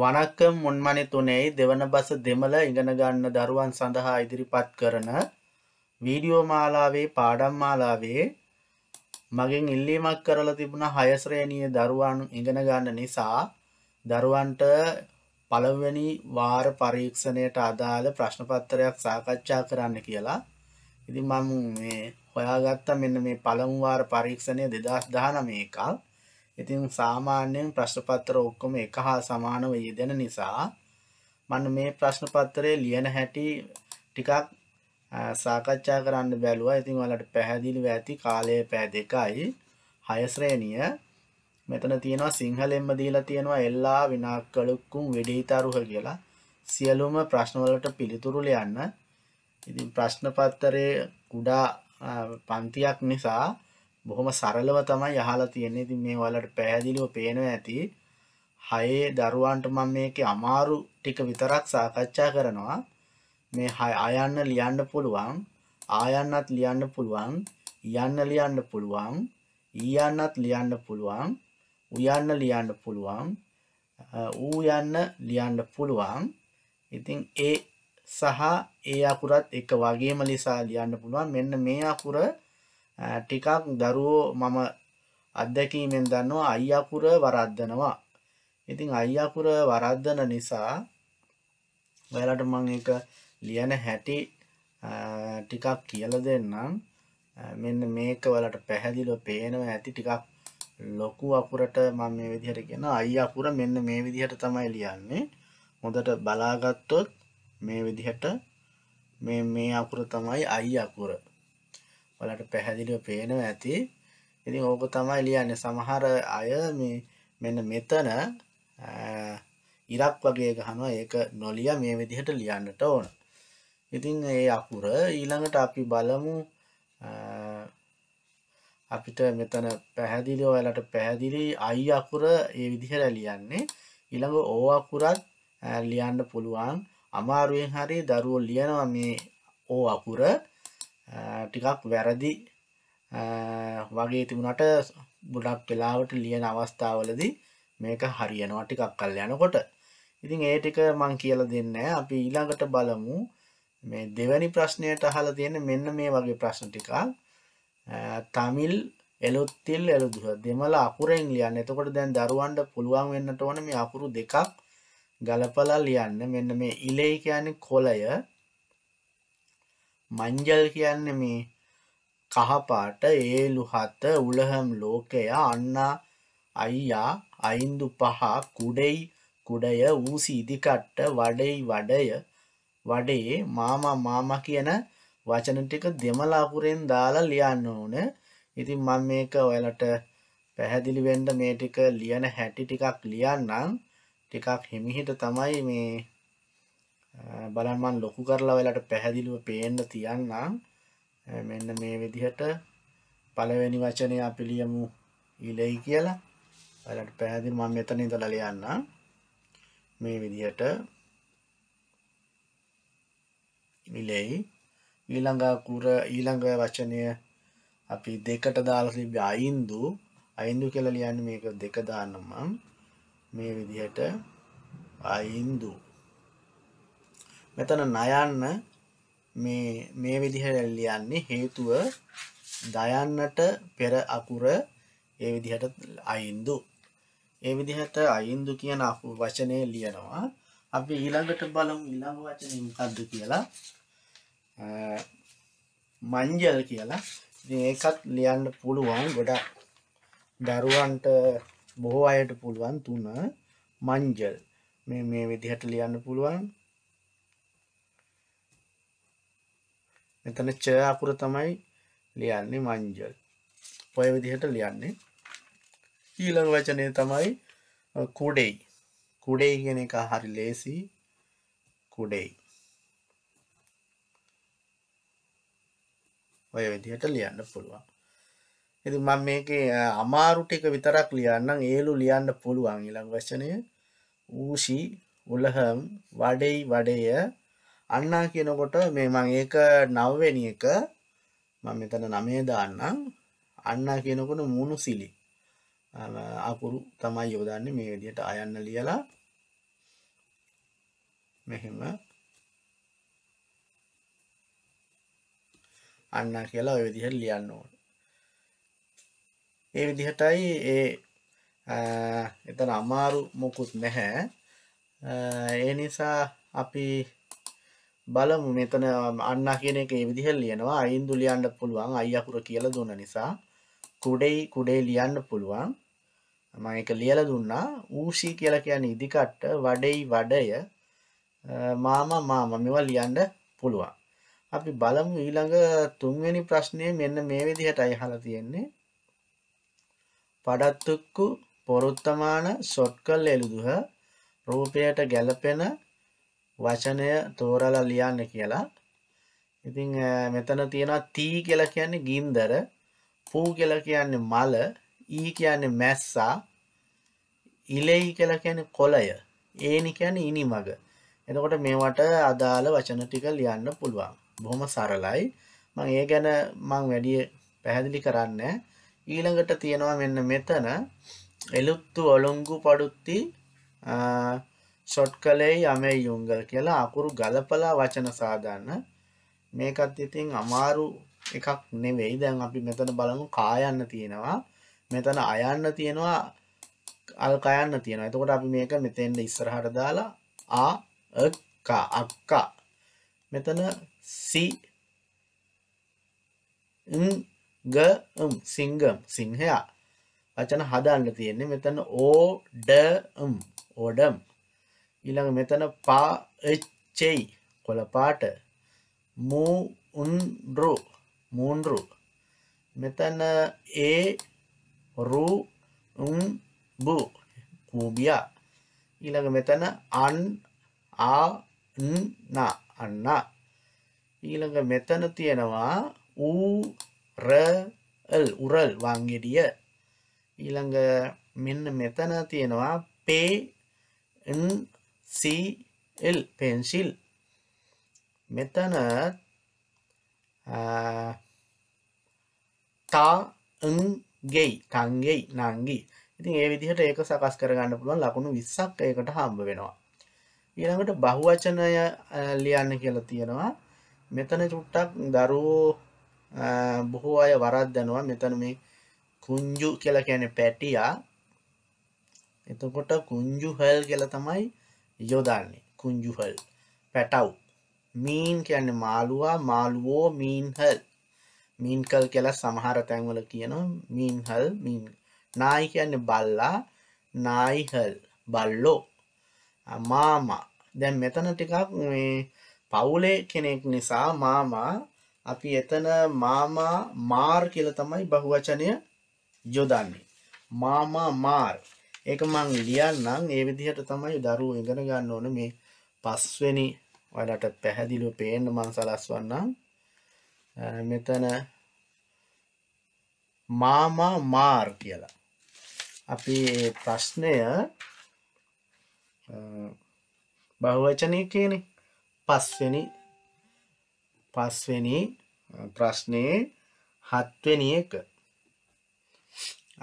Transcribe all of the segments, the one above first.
වනක්කම් මුන්මනි තුනෙයි දෙවන බස දෙමළ ඉගෙනගන්න දරුවන් සඳහා ඉදිරිපත් කරන වීඩියෝ මාලාවේ පාඩම් මාලාවේ මගෙන් ඉල්ලීමක් කරලා තිබුණ හයස්ශ්‍රේණිය දරුවන් ඉගෙනගන්න නිසා දරුවන්ට පළවෙනි වාර පරීක්ෂණයට අදාළ ප්‍රශ්නපත්තරයක් සාකච්ඡා කරන්න කියලා ඉතින් මම මේ හොයාගත්තා මෙන්න මේ පළමු වාර පරීක්ෂණය දෙදස් දානම එකක් ඉතින් සාමාන්‍යයෙන් ප්‍රශ්න පත්‍ර ඔක්කොම එක හා සමානව යෙදෙන නිසා මම මේ ප්‍රශ්න පත්‍රයේ ලියන හැටි ටිකක් සාකච්ඡා කරන්න බැලුවා. ඉතින් ඔයාලට පැහැදිලිව ඇති කාලය පැය දෙකයි 6 ශ්‍රේණිය මෙතන තියෙනවා සිංහලෙන්ම දීලා තියෙනවා එල්ලා විනාකලුක්කුම් වෙඩීතරුහ කියලා සියලුම ප්‍රශ්නවලට පිළිතුරු ලියන්න. ඉතින් ප්‍රශ්න පත්‍රයේ කුඩා පන්තියක් නිසා බොහොම සරලව තමයි අහලා තියෙන්නේ. ඉතින් මේ ඔයාලට පැහැදිලිව පේනවා ඇති. හයේ දරුවන්ට මම මේකේ අමාරු ටික විතරක් සාකච්ඡා කරනවා. මේ අයන්න ලියන්න පුළුවන්, ආයන්නත් ලියන්න පුළුවන්, යන්න ලියන්න පුළුවන්, ඊයන්නත් ලියන්න පුළුවන්, උයන්න ලියන්න පුළුවන්, ඌ යන්න ලියන්න පුළුවන්. ඉතින් ඒ සහ ඒ අකුරත් එක වගේම ලිසා ලියන්න පුළුවන්. මෙන්න මේ අකුර ටිකක් දරුවෝ මම අත්දැකීමෙන් දන්නවා අයියකුර වරද්දනවා ඉතින් අයියකුර වරද්දන නිසා ඔයාලට මං එක ලියන හැටි ටිකක් කියල දෙන්නම් මෙන්න මේක වලට පැහැදිලො පේනව ඇති ටිකක් ලොකු අකුරට මම මේ විදිහට කියෙන අයි අකුර මෙන්න මේ විදිහට තමයි ලියන්නේ හොඳට බලාගත්තොත් මේ විදිහට මේ මේ අකුර තමයි අයි අකුර ඔලට පැහැදිලිව පේනව ඇති ඉතින් ඕක තමයි ලියන්න සමහර අය මේ මෙන්න මෙතන ඉරක් වගේ ගහනවා ඒක නොලිය මේ විදිහට ලියන්නට ඕන ඉතින් ඒ අකුර ඊළඟට අපි බලමු අපිට මෙතන පැහැදිලි ඔයාලට පැහැදිලි අයි අකුර ඒ විදිහට ලියන්නේ ඊළඟ ඕ අකුරත් ලියන්න පුළුවන් අමාරුවෙන් හරි දරුවෝ ලියනවා මේ ඕ අකුර ටිකක් වැරදි වගේ තිබුණට ගොඩක් වෙලාවට ලියන අවස්ථාවලදී මේක හරියනවා ටිකක් කල් යනකොට ඉතින් ඒ ටික මං කියල දෙන්න අපි ඊළඟට බලමු මේ දෙවැනි ප්‍රශ්නයට අහලා තියෙන මෙන්න මේ වගේ ප්‍රශ්න ටිකක් තමිල් එලුත්තිල් එළුදුහ දෙමළ අකුරෙන් ලියන්න එතකොට දැන් දරුවන්ට පුළුවන් වෙන්නට ඕන මේ අකුරු දෙකක් ගලපලා ලියන්න මෙන්න මේ ඉලෙයි කියන්නේ කොළය මංජල් කියන්නේ මේ කහපාට ඒලු හත උලහම් ලෝකයා අන්නා අයියා අයින්දු පහ කුඩෙයි කුඩය ඌසි ඉදිකට්ට වඩෙයි වඩය වඩේ මාමා මාමා කියන වචන ටික දෙමළ අකුරෙන් දාලා ලියන්න ඕන. ඉතින් මම මේක ඔයාලට පැහැදිලි වෙන්න මේ ටික ලියන හැටි ටිකක් ලියන්නම්. ටිකක් හිමිහිට තමයි මේ බලන්මන් ලොකු කරලා වෙලට පැහැදිලුව පේන්න තියන්නම් මෙන්න මේ විදිහට පළවෙනි වචනය අපිලියමු ඉලෙයි කියලා වැලට පැහැදිල් මම මෙතන ඉඳලා ලියන්න මේ විදිහට ඉලෙයි ඊළඟ කුර ඊළඟ වචනය අපි දෙකට දාලා තිබ්බේ අයින්දු අයින්දු කියලා ලියන්නේ මේක දෙක දාන්න මම මේ විදිහට අයින්දු මෙතන නයන්න මේ මේ විදිහට ලියන්නේ හේතුව දයන්නට පෙර අකුර ඒ විදිහට අයින්දු. ඒ විදිහට අයින්දු කියන වචනය ලියනවා. අපි ඊළඟට බලමු ඊළඟ වචනේ මොකද්ද කියලා. මංජල් කියලා. ඉතින් ඒකත් ලියන්න පුළුවන් ගොඩක් දරුවන්ට බොහෝ අයට පුළුවන් තුන මංජල්. මේ මේ විදිහට ලියන්න පුළුවන්. එතන ච අකුර තමයි ලියන්නේ මංජල්. ඔය විදිහට ලියන්නේ. ඊළඟ වචනය තමයි කුඩෙයි. කුඩෙයි කියන එක හරි ලේසි. කුඩෙයි. ඔය විදිහට ලියන්න පුළුවන්. ඉතින් මම මේකේ අමාරු ටික විතරක් ලියන්නම්. ඒලු ලියන්න පුළුවන් ඊළඟ වචනය. ඌෂි උලහම් වඩෙයි වඩෙය අන්නා කියනකොට මේ මං ඒක නවවෙනි එක මං මෙතන නමේ දාන්නම් අන්නා කියනකොට මුණු සිලි අකුරු තමයි යොදන්නේ මේ විදිහට අයන්න ලියලා මෙහෙම අන්නා කියලා ඔය විදිහට ලියන්න ඕන ඒ විදිහටයි ඒ එතන අමාරු මොකුත් නැහැ ඒ නිසා අපි බලමු මෙතන අන්න කියන එක ඒ විදිහට ලියනවා අයින්දු ලියන්න පුළුවන් අයි අකුර කියලා දුන්න නිසා කුඩෙයි කුඩේ ලියන්න පුළුවන් මම ඒක ලියලා දුන්නා ඌෂී කියලා කියන්නේ ඉදිකට්ට වඩෙයි වඩය මාමා මාමා මේවා ලියන්න පුළුවන් අපි බලමු ඊළඟ තුන්වෙනි ප්‍රශ්නේ මෙන්න මේ විදිහටයි අහලා තියෙන්නේ පඩත්තුක්කු පොරුත්තමාන සොට්කල් එළුදුහ රූපයට ගැලපෙන වචනය තෝරලා ලියන්න කියලා ඉතිං මෙතන තියෙනවා තී කියල කියන්නේ ගින්දර පූ කියල කියන්නේ මල ඊ කියන්නේ මැස්සා ඉලෙයි කියල කියන කොළය ඒනි කියන ඉනි මග එතකොට මේවට අදාළ වචන ටික ලියන්න පුළුවන් බොහොම සරලයි මං ඒ ගැන මං වැඩිය පැහැදිලි කරන්න ඊළඟට තියෙනවා මෙන්න මෙතන එලුත්තු ඔලොංගු පඩුත්ති ෂොට් කළේ යමේ යුංගල් කියලා අකුරු ගලපලා වචන සාගන්න මේකත් ඉතින් අමාරු එකක් නෙවෙයි දැන් අපි මෙතන බලමු කායන්න තියෙනවා මෙතන අයන්න තියෙනවා අල්කයන්න තියෙනවා එතකොට අපි මේක මෙතෙන්ට ඉස්සරහට දාලා ආ අක්කා අක්කා මෙතන සි ගම් සිංගම් සිංහයා වචන හදන්න තියෙන්නේ මෙතන ඕඩම් ඕඩම් ඊළඟ මෙතන පා එච්චෙයි කොළ පාට මූ උන්රු මූන්රු මෙතන ඒ රු උන් බු කූබියා ඊළඟ මෙතන අන් ආ නා අන්න ඊළඟ මෙතන තියෙනවා ඌරල් උරල් වංගෙඩිය ඊළඟ මෙන්න මෙතන තියෙනවා පේ CL පෙන්සිල් මෙතන තාං ගෙයි කංගෙයි නංගි ඉතින් ඒ විදිහට ඒක සකස් කරගන්න පුළුවන් ලකුණු විස්සක් ඒකට හම්බ වෙනවා ඊළඟට බහුවචනය ලියන්න කියලා තියෙනවා මෙතන චුට්ටක් දරුවෝ බොහෝ අය වරද්දනවා මෙතන මේ කුංජු කියලා කියන පැටියා එතකොට කුංජු හල් කියලා තමයි යොදන්නේ කුංජුහල් පැටව් මීන් කියන්න මාළුවා මාළුවෝ මීන්හල් මීන්කල් කියලා සමහර තැන්වල කියනවා මීන්හල් මීන් නායි කියන්න බල්ලා නායිහල් බල්ලෝ මාමා දැන් මෙතන ටිකක් මේ පවුලේ කෙනෙක් නිසා මාමා අපි එතන මාමා මාර් කියල තමයි බහුවචනය යොදන්නේ. මාමා මාර් ඒක මං ලියන්නම් ඒ විදිහට තමයි දරුවෝ ඉගෙන ගන්න ඕන මේ පස්වෙනි ඔයාලට පැහැදිලිව පේන්න මං සලස්වන්නම් මෙතන මාමා මාර් කියලා අපි ප්‍රශ්නය බහුවචනය කියන පස්වෙනි පස්වෙනි ප්‍රශ්නයේ හත්වෙනි එක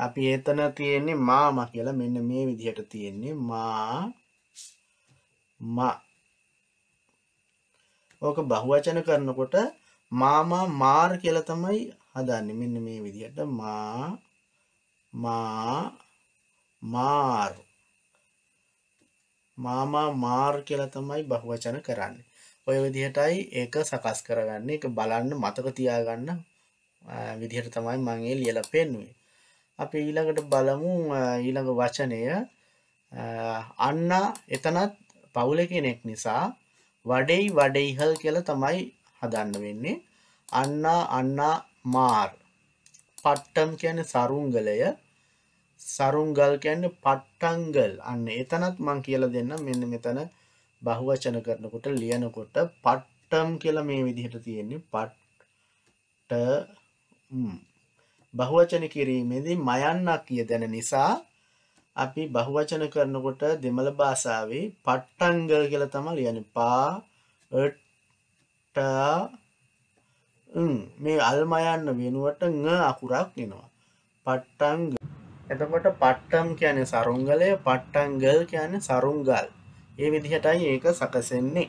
අපි එතන තියෙන්නේ මාම කියලා මෙන්න මේ විදිහට තියෙන්නේ මා මා ඕක බහුවචන කරනකොට මාමා මාර් කියලා තමයි හදන්නේ මෙන්න මේ විදිහට මා මා මාර් මාමා මාර් කියලා තමයි බහුවචන කරන්නේ ඔය විදිහටයි ඒක සකස් කරගන්නේ ඒක බලන්න මතක තියාගන්න විදිහට තමයි මම ඒ ලියලා පෙන්නුවේ අපි ඊළඟට බලමු ඊළඟ වචනය අන්න එතනත් පවුල කෙනෙක් නිසා වඩෙයි වඩෙයිහල් කියල තමයි හදන්න වෙන්නේ අන්න අන්න මාර් පට්ටම් කියන සරුංගලය සරුංගල් කියන්න පට්ටංගල් අන්න එතනත් මං කියල දෙන්න මෙන්න මෙතන බහුවචන කරනකොට ලියනකොට පට්ටම් කියල මේ විදිහට තියෙන්නේ පට්ට බහුවචන කිරීමේදී මයන්නක් කියතැන නිසා අපි බහුවචන කරනකොට දෙමළ භාෂාවේ පට්ටංගල් කියලා තමයි ලියන්නේ පා ට මේ අල්මයන්න වෙනුවට ඟ අකුරක් එනවා පට්ටංග එතකොට පට්ටම් කියන සරුංගලය පට්ටංගල් කියන සරුංගල් ඒ විදිහටයි ඒක සකසෙන්නේ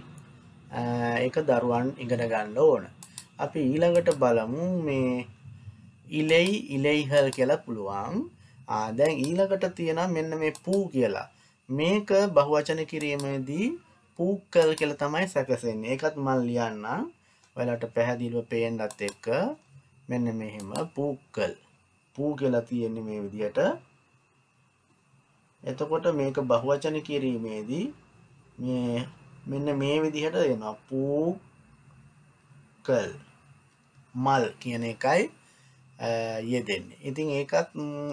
ඒක දරුවන් ඉගෙන ගන්න ඕන අපි ඊළඟට බලමු මේ ඉලෙයි ඉලෙයිහල් කියලා පුළුවන් දැන් ඊළඟට තියෙන මෙන්න මේ පූ කියලා මේක බහුවචන කිරීමේදී පූකල් කියලා තමයි සැකසෙන්නේ ඒකත් මම ලියන්න ඔයාලට පැහැදිලිව පේන්නත් එක්ක මෙන්න මෙහෙම පූකල් පූ කියලා තියෙන්නේ මේ විදිහට එතකොට මේක බහුවචන කිරීමේදී මේ මෙන්න මේ විදිහට එනවා පූකල් මල් කියන එකයි යෙදෙන්නේ ඉතින් ඒකත්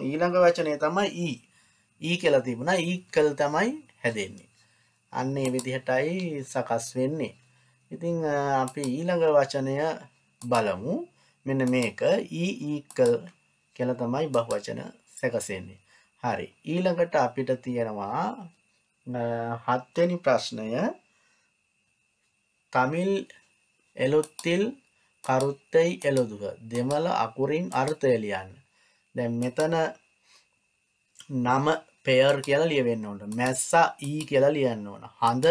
ඊළඟ වචනය තමයි ඊ ඊ කියලා තිබුණ ඊකල් තමයි හැදෙන්නේ අන්නේ විදිහටයි සකස් වෙන්නේ ඉතිං අපි ඊළඟ වචනය බලමු මෙන මේක ඊඊකල් කියල තමයි බහ වචන සැකසෙන්නේ හරි ඊළඟට අපිට තියෙනවා හත්වනි ප්‍රශ්නය තමිල් එලොත්තිල් කරුත්තෙහි එළොදුව දෙමළ අකුරින් අර්ථය ලියන්න දැන් මෙතන නම පෙර් කියලා ලියවෙන්න ඕට මැස්සා ඊ කියලා ලියන්න ඕන හඳ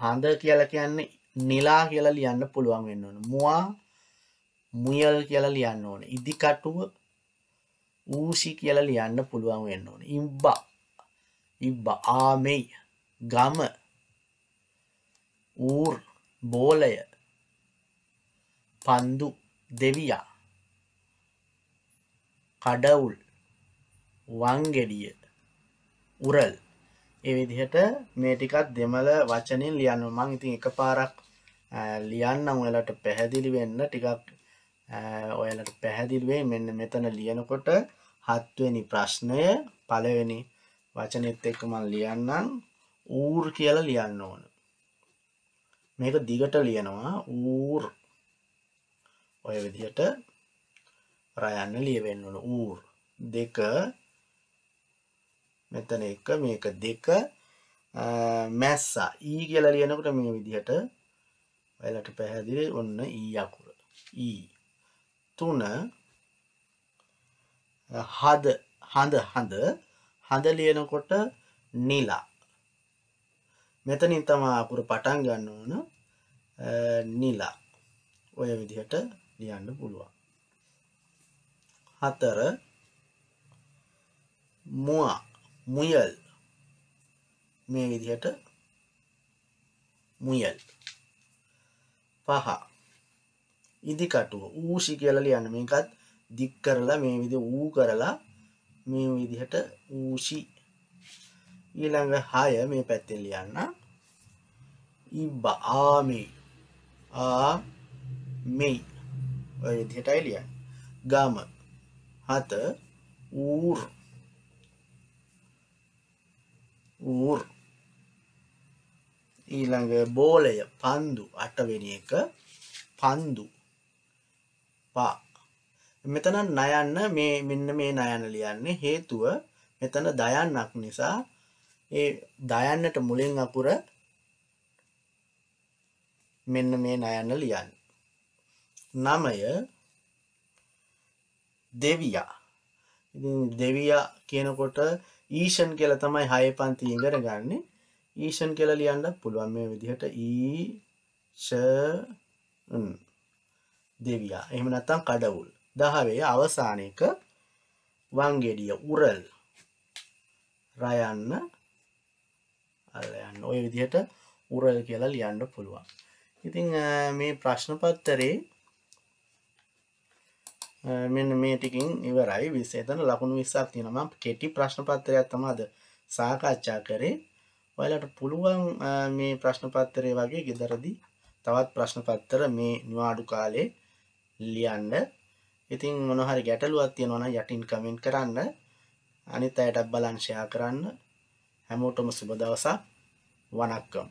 හඳ කියලා කියන්නේ නිලා කියලා ලියන්න පුළුවන් වෙන්න ඕන මවා මුියල් කියලා ලියන්න ඕන ඉදිකටුව ඌෂි කියලා ලියන්න පුළුවන් වෙන්න ඕන ඉම්බා ඉබ්බ ආමෙයි ගම ඌර් බෝලය පන්දු දෙවියා කඩවුල් වංගෙඩිය උරල් එවිදිහට මේටිකත් දෙමල වචනින් ලියන්න මං ඉතින් එක පාරක් ලියන්න ඔලට පැහැදිලි වෙන්න ටිකක් ඔයලට පැහැදිල්වේ මෙන්න මෙතන ලියනකොට හත්වෙනි ප්‍රශ්නය පලවෙනි වචනෙත් එක්ක මං ලියන්නම් ඌර් කියල ලියන්න ඕන මේක දිගට ලියනවා ඌර් ඔය විදිහට රයන්න ලියවෙන්නලු ඌර් දෙක මෙතන එක මේක දෙක මැස්සා ඊ කියල ලියනකට මේ විදිහට ඔයලට පැහැදිලි ඔන්න ඊ අකුර ඊ තුන හද හඳ හඳ හඳ ලියනකොට නිලා මෙතනින් තමා අකුරු පටන් ගන්න ඕන නිලා ඔය විදිහට ලියන්න පුළුවන්. හතර මුවා මුයල් මේ විදිහට මුයල් පහ ඉදිකටුව ඌෂි කියලා ලියන්න මේකත් දික් කරලා මේ විදි ඌ කරලා මේ විදිහට ඌෂි ඊළඟ හය මේ පැත්තෙන් ලියන්න ඉබ්බ ආමේ ආ මෙයි ඔය විදිහටයි ලියන්න ගම හත ඌර් ඌර් ඊළඟ බෝලය පන්දු අටවෙනි එක පන්දු පා මෙතන නයන්න මේ මෙන්න මේ නයන ලියන්නේ හේතුව මෙතන දයන්නක් නිසා ඒ දයන්නට මුලින් අකුර මෙන්න මේ නයන්න ලියන්න නමය දෙවියා දෙවියා කියනකොට ඊෂන් කියලා තමයි හය පන්ති ඉඳර ගන්න ඊෂන් කියලා ලියන්න පුළුවන් මේ විදිහට ඊෂන් දෙවියා එහෙම නැත්තම් කඩවුල් දහවේ අවසානයක වංගෙඩිය උරල් රයන්න අල්ලයන්න ඔය විදිහට උරල් කියලා ලියන්න පුළුවන් ඉතිං මේ ප්‍රශ්න පත්තරේ මෙන්න මේ ටිකින් ඉවරයි 20 එතන ලකුණු 20ක් තියෙනවා මම කෙටි ප්‍රශ්න පත්‍රයක් තමයි අද සාකච්ඡා කරේ ඔයාලට පුළුවන් මේ ප්‍රශ්න පත්‍රය වගේ gederදී තවත් ප්‍රශ්න පත්‍ර මේ නිවාඩු කාලේ ලියන්න ඉතින් මොන හරි ගැටලුවක් තියෙනවා නම් යටින් කමෙන්ට් කරන්න අනිත් අයටත් බලන් ෂෙයා කරන්න හැමෝටම සුබ දවසක් වණක්කම්